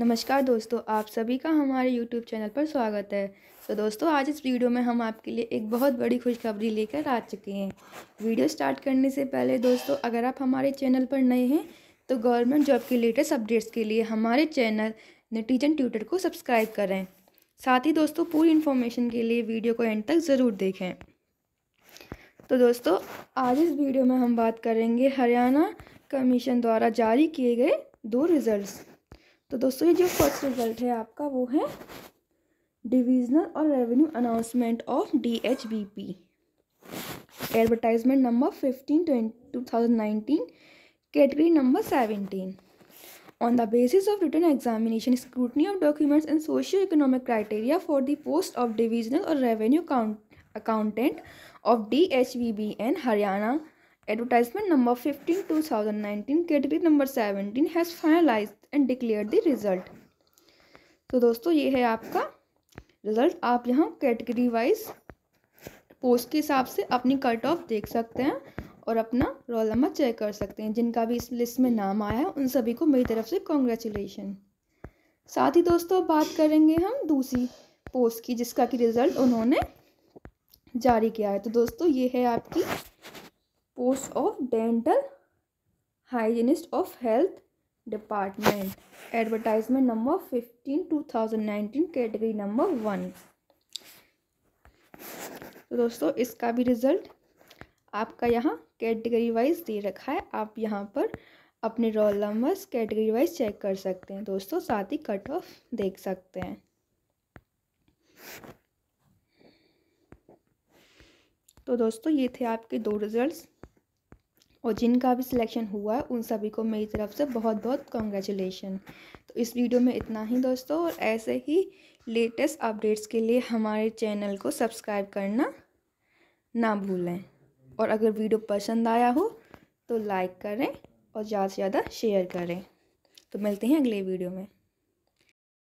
नमस्कार दोस्तों आप सभी का हमारे यूट्यूब चैनल पर स्वागत है तो दोस्तों आज इस वीडियो में हम आपके लिए एक बहुत बड़ी खुशखबरी लेकर आ चुके हैं वीडियो स्टार्ट करने से पहले दोस्तों अगर आप हमारे चैनल पर नए हैं तो गवर्नमेंट जॉब के लेटेस्ट अपडेट्स के लिए हमारे चैनल नटीजन ट्यूटर को सब्सक्राइब करें साथ ही दोस्तों पूरी इन्फॉर्मेशन के लिए वीडियो को एंड तक ज़रूर देखें तो दोस्तों आज इस वीडियो में हम बात करेंगे हरियाणा कमीशन द्वारा जारी किए गए दो रिजल्ट तो दोस्तों ये जो फर्स्ट रिजल्ट है आपका वो है डिविजनल और revenue announcement of D H B P advertisement number fifteen twenty two thousand nineteen category number seventeen on the basis of written examination scrutiny of documents and socio economic criteria for the post of divisional और revenue accountant of D H V B N Haryana advertisement number fifteen two thousand nineteen category number seventeen has finalized and declare the result तो दोस्तों ये है आपका result आप यहाँ category wise post के हिसाब से अपनी कट ऑफ देख सकते हैं और अपना रोल नंबर चेक कर सकते हैं जिनका भी इस लिस्ट में नाम आया है उन सभी को मेरी तरफ से कॉन्ग्रेचुलेशन साथ ही दोस्तों बात करेंगे हम दूसरी पोस्ट की जिसका कि रिज़ल्ट उन्होंने जारी किया है तो दोस्तों ये है आपकी post of dental hygienist of health department advertisement number fifteen two thousand nineteen category number one तो दोस्तों इसका भी रिज़ल्ट आपका यहाँ कैटेगरी वाइज दे रखा है आप यहाँ पर अपने roll numbers category wise check कर सकते हैं दोस्तों साथ ही कट ऑफ देख सकते हैं तो दोस्तों ये थे आपके दो रिज़ल्ट्स और जिनका भी सिलेक्शन हुआ उन सभी को मेरी तरफ से बहुत बहुत कॉन्ग्रेचुलेशन तो इस वीडियो में इतना ही दोस्तों और ऐसे ही लेटेस्ट अपडेट्स के लिए हमारे चैनल को सब्सक्राइब करना ना भूलें और अगर वीडियो पसंद आया हो तो लाइक करें और ज़्यादा से ज़्यादा शेयर करें तो मिलते हैं अगले वीडियो में